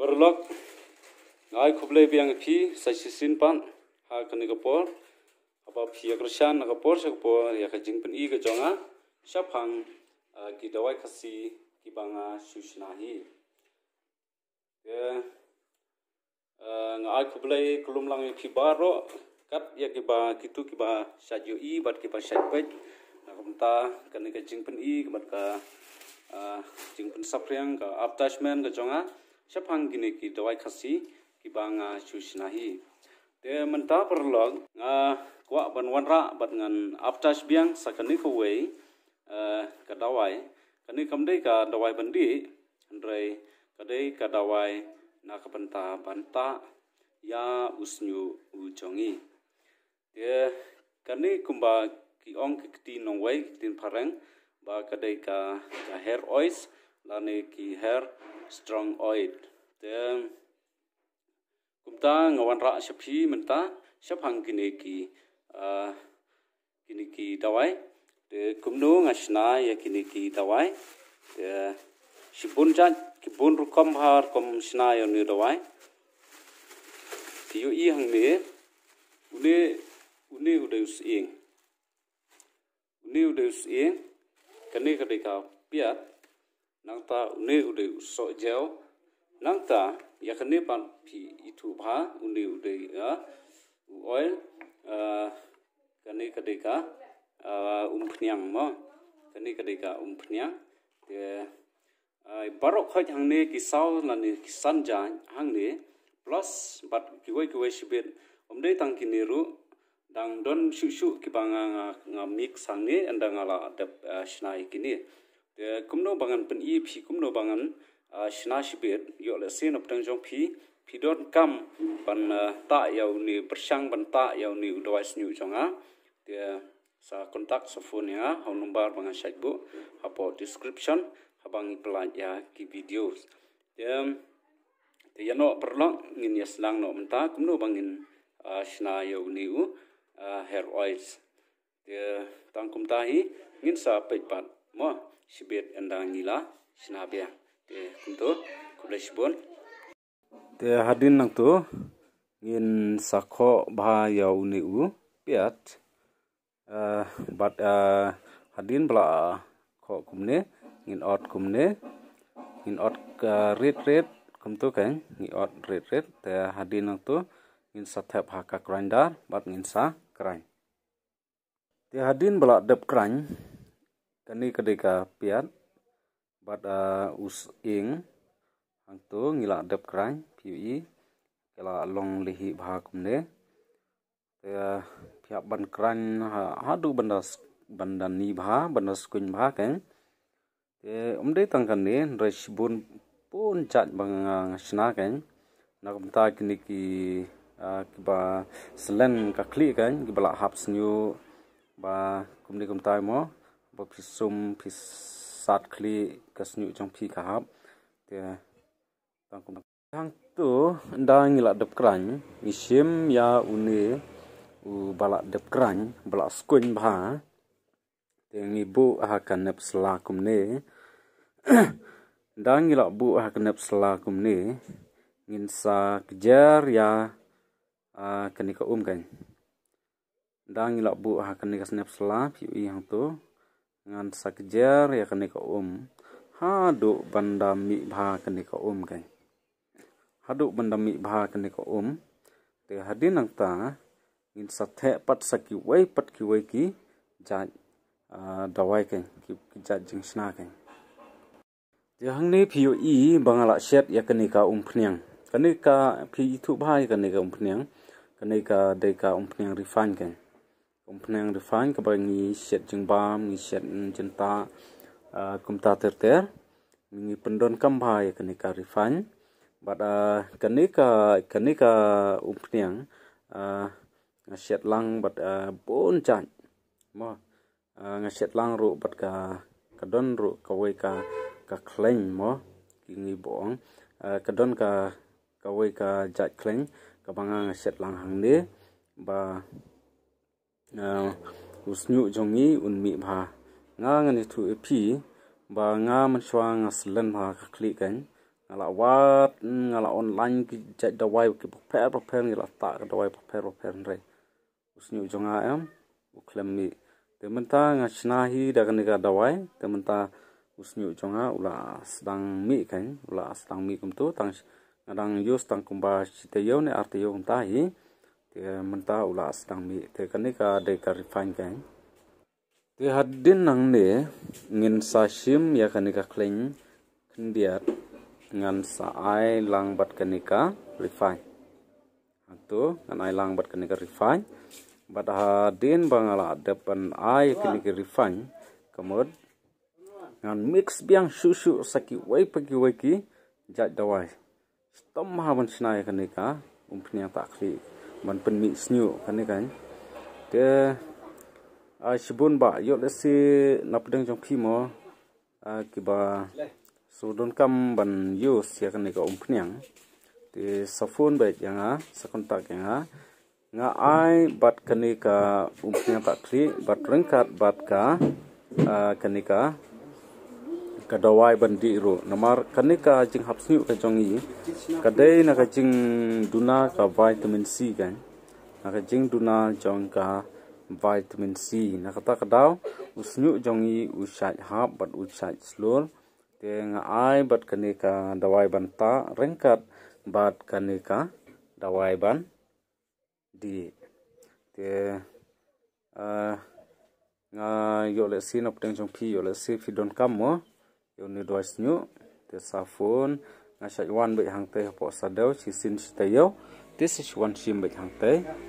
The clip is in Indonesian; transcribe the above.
Perlok ngai kublai biang pi sasisin pan ha kani kapor apa pi akrushan ya na kapor sa kapor ya kajing pen i kajonga syapang eh, ki dawai kasi ki banga sushnahi ya eh, ngai kublai kulum lang pi ya baro kat ya ki ba kitu ki ba sajo i bat ki ba sajpet na kumta kani kajing pen i kamat ka eh, jing pen sapriang ka aptashman kajonga shapang gini ki dawai khasi ki banga shushna hi te menta perlog nga kwa ban wanra bat ngan aftash biang sakani ko wei eh, ka dawai kani kamdai ka dawai bandi andrei kadai ka dawai na ka banta banta ya usnyu ujongi te kani kumba ki ong ki ti nong wei tin parang ba kadai ka ka hair oils lane ki hair strong oil te kumta ngawan ra shaphi menta shap kini kine ki a kine ki dawai te kumno ngashna ya kini ki dawai te shibun cha kibun ru kom har kom shna yo ya ni dawai ti yo i hang ne une une udeus ing une udeus ing kane kadai piat nangta une ude so jeo ya yakne pan phi itu bha une ya, a oil a kane kadeka a umphnyang ma kane kadeka umphnyang te ai barok khaj hangne ki sau lan ki san ja hangne plus bat kiwai kiwai shibet omde tang ru, dang don shu shu ki banga nga mix hangne andangala adap shnai kini kumno bangan pen i phi kumno bangan shna shibet yo le sen op tang jong phi phi dot kam pan ta yau ni persang ban ta yau ni udwais nyu a te sa kontak so phone ya hau number bangan shak bu apo description habang pelan ya ki videos te de yano perlong ngin ya selang no menta kumno bangin shna yau ni u hair oils kum tangkum tahi ngin sa pe pat mo shibet endang nila sinabya te kunto bon te hadin nang to ngin sakho ba yau ni u piat eh, bat, but eh, hadin bla kho kumne ngin ot kumne ngin ot uh, eh, red red tu kan ngin ot red red te hadin nang to ngin sathap ha ka grinder bat ngin sa krain te hadin bla dep krain ini ketika piat pada us ing hang tu ngila dep krang piwi kala long lihi bha kumne te pia ban krang ha hadu bandas bandan ni bha bandas kun bha kan te umde tangkan ne rish bun pun chat bang sna kan nak mta kini ki ba selen ka kli kan bala haps new ba kumni tai mo bo pisat kli kasnyu sat khli kasnu chong phi te tang kum tang tu ndang la dep kran isim ya une u balak dep kran bala skun bha te ngi bu ha nep ne ndang la bu ha kan nep sla ne ngin sa kejar ya a kenika um kan ndang la bu ha kan nep pi yang tu dengan sakjar ya kani ka um hadu banda mi bha kani ka um kan hadu banda mi bha kani ka um te hadin ang ta ngin sathe pat saki wai pat ki wai ki ja dawai kan ki ja jing sna kan jang ni phiu i bangala set ya kani ka um phniang kani ka phi thu bhai kani ka um phniang kani ka dei ka um phniang refine kan kum phneng refain ngi shet set jingbam ngi set ta kumta terter ngi pendon kam ya kani ka refain bada kani ka kani ka um ngi set lang bat bon chan mo shet lang ru bat ka kadon ru kawai ka ka kleng mo ngi boong kadon ka kawai ka jat kleng ka ngi shet lang hang ni ba usnu jongi unmi bha nga ngani thu phi ba nga man shwa nga slan bha ka klik kan ngala wat ngala online ki chat da wai ki pa pa pa ngala ta da wai pa pa pa re usnu jonga am uklem mi tementa nga chna hi da kan ga da wai tementa usnu jonga ula sedang mi kan ula sedang mi kum tu tang ngadang yus tang kumba chite yo ne arte yo kum ta hi te menta ulas asdang mi te kani ka de ka refine kai te hadin nang ne ngin sa shim ya kanika ka kleng kendiat ngan ai lang bat kani ka refine atu ngan ai lang bat kani ka refine bat hadin bangala depan ai kanika ka refine kemud ngan mix biang susu saki wai pagi wai ki jat dawai stom mahawan ban sinai kani ka umpnya klik มันเป็น mix new kan te a shibun ba yo le si napdeng jong phi mo a ki ba so don kam ban yo sia kan ni ka um phnyang te ba yang a sakon yang a nga ai bat kan ni ka um phnyang ka thri bat rang bat ka a kan ni ka kadawai bandi ro namar kanika jing hapsni ka jongi kadai na ka jing duna ka vitamin C kan na ka jing duna jong ka vitamin C na kata kadau usnyu daw usnyu jongi usai hap bat usai slur te nga ai bat kanika dawai banta rengkat bat kanika dawai ban di te uh, nga yo le si teng jong pi yo le si don kam mo yoni dois nyu te safun ngasai wan be hang po sadau si sin si te yo this is one sim be hang